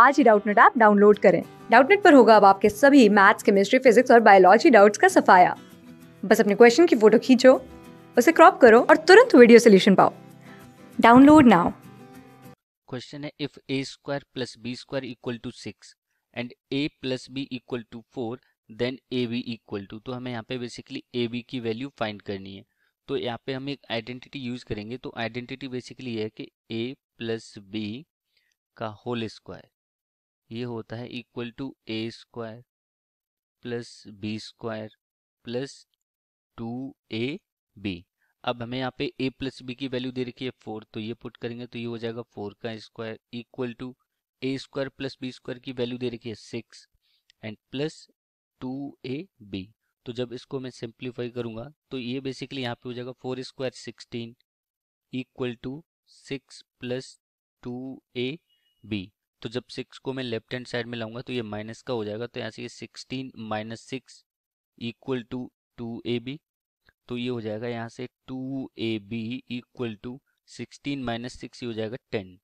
आज ही Doubtnet app download करें डाउटनेट पर होगा अब आपके सभी मैथ्स केमिस्ट्री फिजिक्स और बायोलॉजी डाउट्स का सफाया बस अपने क्वेश्चन की फोटो खींचो उसे क्रॉप करो और तुरंत वीडियो सोल्यूशन पाओ डाउनलोड नाउ क्वेश्चन है if A square plus B square equal to six and A plus B equal to four then A B equal to तो हमें यहाँ पे बेसिकली ए बी की वैल्यू फाइंड करनी है तो यहाँ पे हम एक आइडेंटिटी यूज करेंगे तो आइडेंटिटी बेसिकली है कि ए प्लस बी का होल स्क्वायर ये होता है equal to A square plus B square plus two A B अब हमें यहाँ पे ए प्लस बी की वैल्यू दे रखी है फोर तो ये पुट करेंगे तो ये हो जाएगा फोर का square equal to A square plus B square की वैल्यू दे रखी है six and plus two A B तो जब इसको मैं सिंप्लीफाई करूंगा तो ये बेसिकली यहाँ पे हो जाएगा four square sixteen equal to six plus two A B तो जब सिक्स को मैं लेफ्ट हैंड साइड में लाऊंगा तो ये माइनस का हो जाएगा तो यहाँ से ये sixteen minus six equal to two A B तो ये हो जाएगा यहाँ से two A B equal to sixteen minus six ये हो जाएगा टेन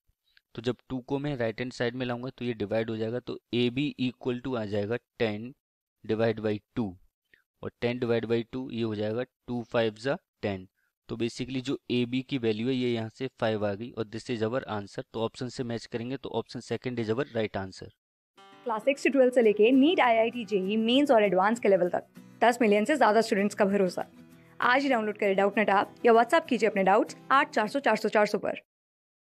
तो जब टू को मैं राइट हैंड साइड में लाऊंगा तो ये डिवाइड हो जाएगा तो ए बी इक्वल टू आ जाएगा टेन डिवाइड बाई टू और टेन डिवाइड बाई टू ये हो जाएगा टू फाइव ज़ा टेन तो बेसिकली जो ए बी की वैल्यू है ये यहाँ से फाइव आ गई और दिस इज अवर आंसर तो ऑप्शन से मैच करेंगे तो option second is our right answer class six से ट्वेल्थ से लेके NEET I I T JEE mains और एडवांस के लेवल तक दस मिलियन से ज्यादा स्टूडेंट्स का भरोसा आज ही डाउनलोड करें डाउट नेट आप या व्हाट्सअप कीजिए अपने डाउट्स आठ चार सौ चार सौ चार सौ पर